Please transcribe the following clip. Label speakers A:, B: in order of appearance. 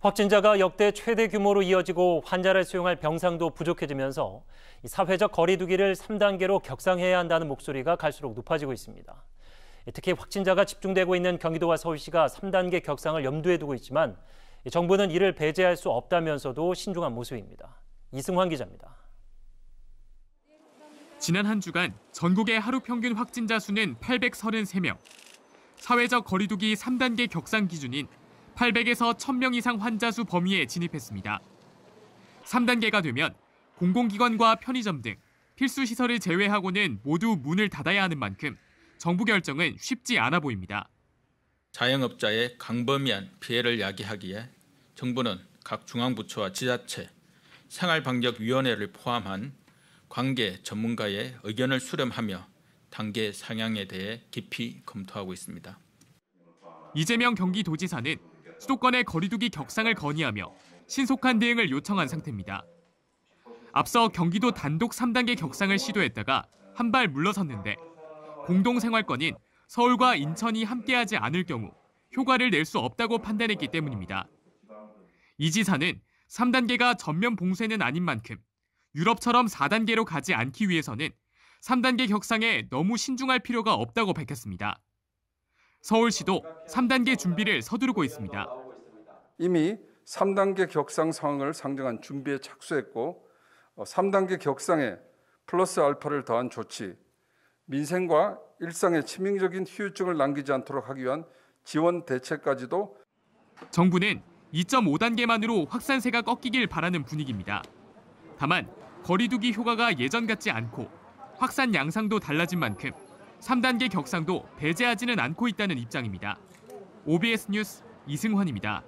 A: 확진자가 역대 최대 규모로 이어지고 환자를 수용할 병상도 부족해지면서 사회적 거리두기를 3단계로 격상해야 한다는 목소리가 갈수록 높아지고 있습니다. 예, 특히 확진자가 집중되고 있는 경기도와 서울시가 3단계 격상을 염두에 두고 있지만 정부는 이를 배제할 수 없다면서도 신중한 모습입니다. 이승환 기자입니다.
B: 지난 한 주간 전국의 하루 평균 확진자 수는 833명. 사회적 거리두기 3단계 격상 기준인 800에서 1000명 이상 환자 수 범위에 진입했습니다. 3단계가 되면 공공기관과 편의점 등 필수 시설을 제외하고는 모두 문을 닫아야 하는 만큼 정부 결정은 쉽지 않아 보입니다. 자영업자의 강범위한 피해를 야기하기에
C: 정부는 각 중앙부처와 지자체, 생활방역위원회를 포함한 관계 전문가의 의견을 수렴하며 단계 상향에 대해
B: 깊이 검토하고 있습니다. 이재명 경기도지사는 수도권의 거리두기 격상을 건의하며 신속한 대응을 요청한 상태입니다. 앞서 경기도 단독 3단계 격상을 시도했다가 한 발 물러섰는데 공동생활권인 서울과 인천이 함께하지 않을 경우 효과를 낼 수 없다고 판단했기 때문입니다. 이 지사는 3단계가 전면 봉쇄는 아닌 만큼 유럽처럼 4단계로 가지 않기 위해서는 3단계 격상에 너무 신중할 필요가 없다고 밝혔습니다.
D: 서울시도 3단계 준비를 서두르고 있습니다. 이미 3단계 격상 상황을 상정한 준비에 착수했고 3단계 어, 격상에 플러스 알파를 더한 조치, 민생과 일상에 치명적인 후유증을 남기지 않도록 하기 위한 지원 대책까지도 정부는 2.5단계만으로 확산세가 꺾이길 바라는 분위기입니다. 다만 거리두기
B: 효과가 예전 같지 않고 확산 양상도 달라진 만큼 3단계 격상도 배제하지는 않고 있다는 입장입니다. OBS 뉴스 이승환입니다.